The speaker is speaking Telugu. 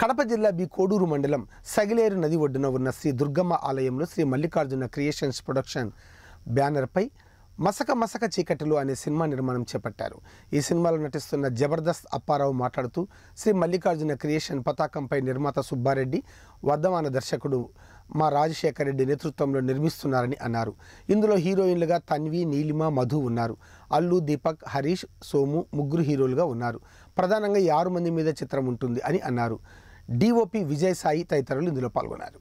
కడప జిల్లా బి కోడూరు మండలం సగిలేరు నది ఒడ్డున ఉన్న శ్రీ దుర్గమ్మ ఆలయంలో శ్రీ మల్లికార్జున క్రియేషన్స్ ప్రొడక్షన్ బ్యానర్పై మసక మసక చీకటిలు అనే సినిమా నిర్మాణం చేపట్టారు ఈ సినిమాలో నటిస్తున్న జబర్దస్త్ అప్పారావు మాట్లాడుతూ శ్రీ మల్లికార్జున క్రియేషన్ పతాకంపై నిర్మాత సుబ్బారెడ్డి వర్ధమాన దర్శకుడు మా రాజశేఖర రెడ్డి నేతృత్వంలో నిర్మిస్తున్నారని అన్నారు ఇందులో హీరోయిన్లుగా తన్వి నీలిమ మధు ఉన్నారు అల్లు దీపక్ హరీష్ సోము ముగ్గురు హీరోలుగా ఉన్నారు ప్రధానంగా ఈ ఆరు మంది మీద చిత్రం ఉంటుంది అని అన్నారు డిఓపి విజయసాయి తదితరులు ఇందులో పాల్గొన్నారు